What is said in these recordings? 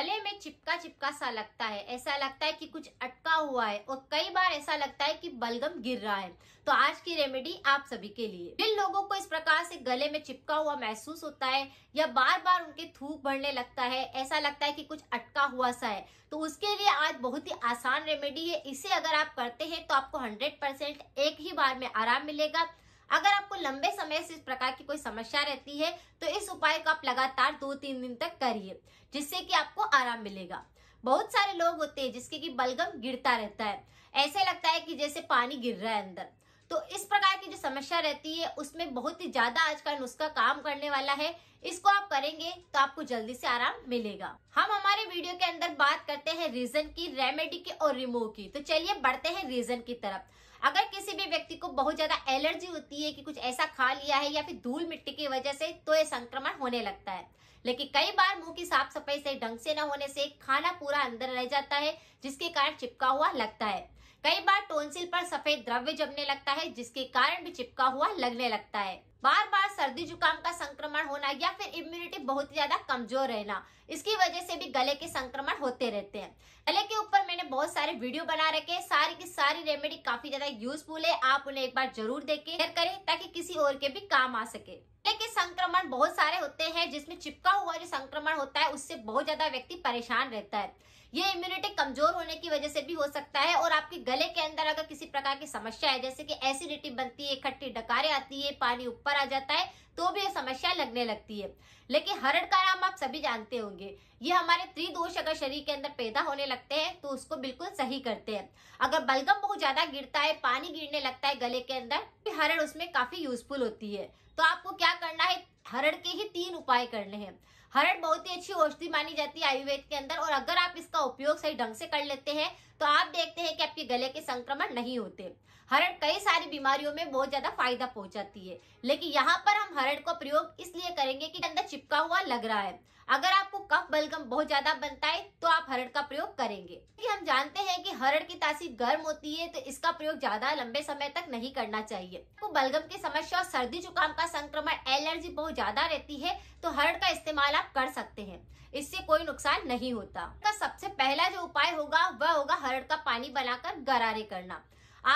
गले में चिपका चिपका सा लगता है ऐसा लगता है कि कुछ अटका हुआ है और कई बार ऐसा लगता है कि बलगम गिर रहा है तो आज की रेमेडी आप सभी के लिए जिन लोगों को इस प्रकार से गले में चिपका हुआ महसूस होता है या बार बार उनके थूक बढ़ने लगता है ऐसा लगता है कि कुछ अटका हुआ सा है तो उसके लिए आज बहुत ही आसान रेमेडी है इसे अगर आप करते हैं तो आपको हंड्रेड एक ही बार में आराम मिलेगा अगर आपको लंबे समय से इस प्रकार की कोई समस्या रहती है तो इस उपाय को आप लगातार दो तीन दिन तक करिए जिससे कि आपको आराम मिलेगा बहुत सारे लोग होते हैं जिसके की बलगम गिरता रहता है ऐसे लगता है कि जैसे पानी गिर रहा है अंदर तो इस प्रकार की जो समस्या रहती है उसमें बहुत ही ज्यादा आज का नुस्खा काम करने वाला है इसको आप करेंगे तो आपको जल्दी से आराम मिलेगा हम हमारे वीडियो के अंदर बात करते हैं रीजन की रेमेडी की और रिमूव की तो चलिए बढ़ते हैं रीजन की तरफ अगर किसी भी व्यक्ति को बहुत ज्यादा एलर्जी होती है कि कुछ ऐसा खा लिया है या फिर धूल मिट्टी की वजह से तो ये संक्रमण होने लगता है लेकिन कई बार मुंह की साफ सफाई से ढंग से न होने से खाना पूरा अंदर रह जाता है जिसके कारण चिपका हुआ लगता है कई बार टोनसिल पर सफेद द्रव्य जमने लगता है जिसके कारण भी चिपका हुआ लगने लगता है बार बार सर्दी जुकाम का संक्रमण होना या फिर इम्यूनिटी बहुत ही ज्यादा कमजोर रहना इसकी वजह से भी गले के संक्रमण होते रहते हैं गले के ऊपर मैंने बहुत सारे वीडियो बना रखे हैं सारी की सारी रेमेडी काफी ज्यादा यूजफुल है आप उन्हें एक बार जरूर देखे शेयर करें ताकि किसी और के भी काम आ सके गले के संक्रमण बहुत सारे होते हैं जिसमें चिपका हुआ जो संक्रमण होता है उससे बहुत ज्यादा व्यक्ति परेशान रहता है ये इम्यूनिटी कमजोर होने की वजह से भी हो सकता है और आपके गले के अंदर अगर किसी प्रकार की समस्या है जैसे कि एसिडिटी बनती है खट्टी डकारे आती है पानी ऊपर आ जाता है तो भी ये समस्या लगने लगती है लेकिन हरड़ का नाम आप सभी जानते होंगे ये हमारे त्रिदोष अगर शरीर के अंदर पैदा होने लगते हैं तो उसको बिल्कुल सही करते हैं अगर बलगम बहुत ज्यादा गिरता है पानी गिरने लगता है गले के अंदर तो हरड़ उसमें काफी यूजफुल होती है तो आपको क्या करना है हरड़ के ही तीन उपाय करने हैं हरड़ बहुत ही अच्छी औषधि मानी जाती है आयुर्वेद के अंदर और अगर आप इसका उपयोग सही ढंग से कर लेते हैं तो आप देखते हैं कि आपके गले के संक्रमण नहीं होते हरड़ कई सारी बीमारियों में बहुत ज्यादा फायदा पहुंचाती है लेकिन यहाँ पर हम हरड़ का प्रयोग इसलिए करेंगे कि अंदर चिपका हुआ लग रहा है अगर आपको कफ बलगम बहुत ज्यादा बनता है तो आप हरड़ का प्रयोग करेंगे हम जानते हैं कि हरड़ की तासीर गर्म होती है तो इसका प्रयोग ज्यादा लंबे समय तक नहीं करना चाहिए आपको तो बलगम की समस्या और सर्दी जुकाम का संक्रमण एलर्जी बहुत ज्यादा रहती है तो हरड़ का इस्तेमाल आप कर सकते हैं इससे कोई नुकसान नहीं होता का सबसे पहला जो उपाय होगा वह होगा हरड़ का पानी बनाकर गरारे करना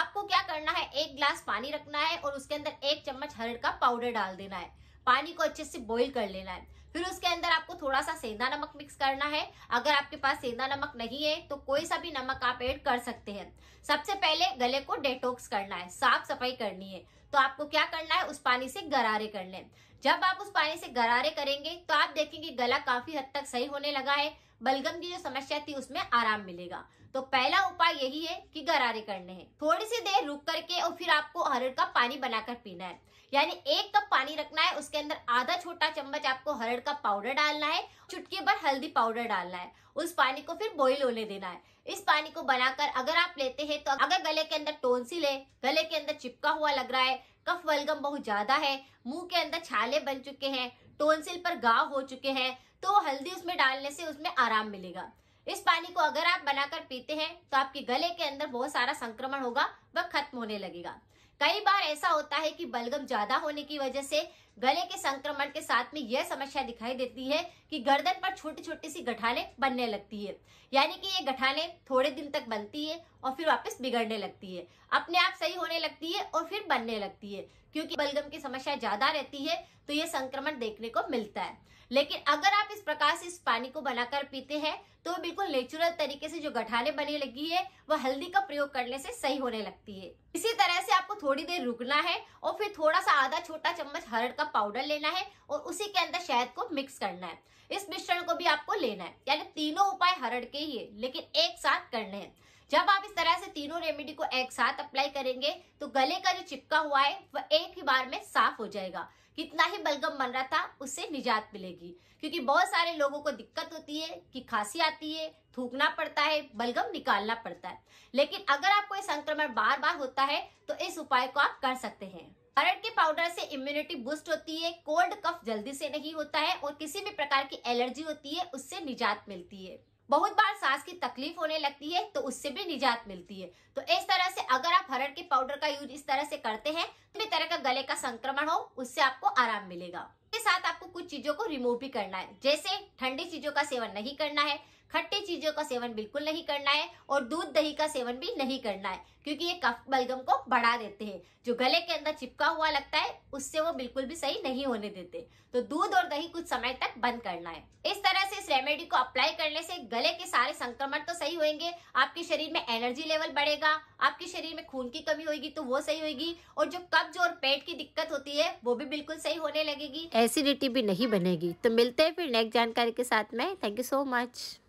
आपको क्या करना है एक ग्लास पानी रखना है और उसके अंदर एक चम्मच हरड़ का पाउडर डाल देना है पानी को अच्छे से बॉईल कर लेना है फिर उसके अंदर आपको थोड़ा सा सेंधा नमक मिक्स करना है अगर आपके पास सेंधा नमक नहीं है तो कोई सा भी नमक आप ऐड कर सकते हैं सबसे पहले गले को डेटोक्स करना है साफ सफाई करनी है तो आपको क्या करना है उस पानी से गरारे करने जब आप उस पानी से गरारे करेंगे तो आप देखेंगे गला काफी हद तक सही होने लगा है बलगम की जो समस्या थी उसमें आराम मिलेगा तो पहला उपाय यही है कि गरारे करने हैं थोड़ी सी देर रुक करके आपको हरड़ का पानी बनाकर पीना है यानी एक कप पानी रखना है उसके अंदर आधा छोटा चम्मच आपको हरड़ का पाउडर डालना है चुटकी भर हल्दी पाउडर डालना है उस पानी को फिर बॉईल होने देना है इस पानी को बनाकर अगर आप लेते हैं तो अगर गले के अंदर टोनसी ले गले के अंदर चिपका हुआ लग रहा है कफ वलगम बहुत ज्यादा है मुंह के अंदर छाले बन चुके हैं टोनसिल पर गाव हो चुके हैं तो हल्दी उसमें डालने से उसमें आराम मिलेगा इस पानी को अगर आप बनाकर पीते हैं तो आपके गले के अंदर बहुत सारा संक्रमण होगा वह खत्म होने लगेगा कई बार ऐसा होता है कि बलगम ज्यादा होने की वजह से गले के संक्रमण के साथ में यह समस्या दिखाई देती है कि गर्दन पर छोटी छोटी सी गठाने बनने लगती है यानी कि ये गठाने थोड़े दिन तक बनती है और फिर वापस बिगड़ने लगती है अपने आप सही होने लगती है और फिर बनने लगती है क्योंकि बलगम की समस्या ज्यादा रहती है तो ये संक्रमण देखने को मिलता है लेकिन अगर आप इस प्रकार से इस पानी को बनाकर पीते हैं तो बिल्कुल नेचुरल तरीके से जो गठाने बने लगी है वह हल्दी का प्रयोग करने से सही होने लगती है इसी तरह से आपको थोड़ी देर रुकना है और फिर थोड़ा सा आधा छोटा चम्मच हरड का पाउडर लेना है और उसी के अंदर शहद को मिक्स करना है इस मिश्रण को भी आपको लेना है यानी तीनों उपाय हरड़ के ही है लेकिन एक साथ करने हैं जब आप इस तरह से तीनों रेमेडी को एक साथ अप्लाई करेंगे तो गले का जो चिपका हुआ है वह एक ही बार में साफ हो जाएगा कितना ही बलगम बन रहा था उससे निजात मिलेगी क्योंकि बहुत सारे लोगों को दिक्कत होती है कि खांसी आती है थूकना पड़ता है बलगम निकालना पड़ता है लेकिन अगर आपको संक्रमण बार बार होता है तो इस उपाय को आप कर सकते हैं अरहर के पाउडर से इम्यूनिटी बूस्ट होती है कोल्ड कफ जल्दी से नहीं होता है और किसी भी प्रकार की एलर्जी होती है उससे निजात मिलती है बहुत बार सांस की तकलीफ होने लगती है तो उससे भी निजात मिलती है तो इस तरह से अगर आप हरड़ के पाउडर का यूज इस तरह से करते हैं तो भी तरह का गले का संक्रमण हो उससे आपको आराम मिलेगा इसके साथ आपको कुछ चीजों को रिमूव भी करना है जैसे ठंडी चीजों का सेवन नहीं करना है खट्टी चीजों का सेवन बिल्कुल नहीं करना है और दूध दही का सेवन भी नहीं करना है क्योंकि ये कफ बलगम को बढ़ा देते हैं जो गले के अंदर चिपका हुआ लगता है उससे वो बिल्कुल भी सही नहीं होने देते तो दूध और दही कुछ समय तक बंद करना है इस तरह से इस रेमेडी को अप्लाई करने से गले के सारे संक्रमण तो सही होंगे आपके शरीर में एनर्जी लेवल बढ़ेगा आपके शरीर में खून की कमी होगी तो वो सही होगी और जो कब्ज और पेट की दिक्कत होती है वो भी बिल्कुल सही होने लगेगी एसिडिटी भी नहीं बनेगी तो मिलते हैं फिर नेक्स्ट जानकारी के साथ में थैंक यू सो मच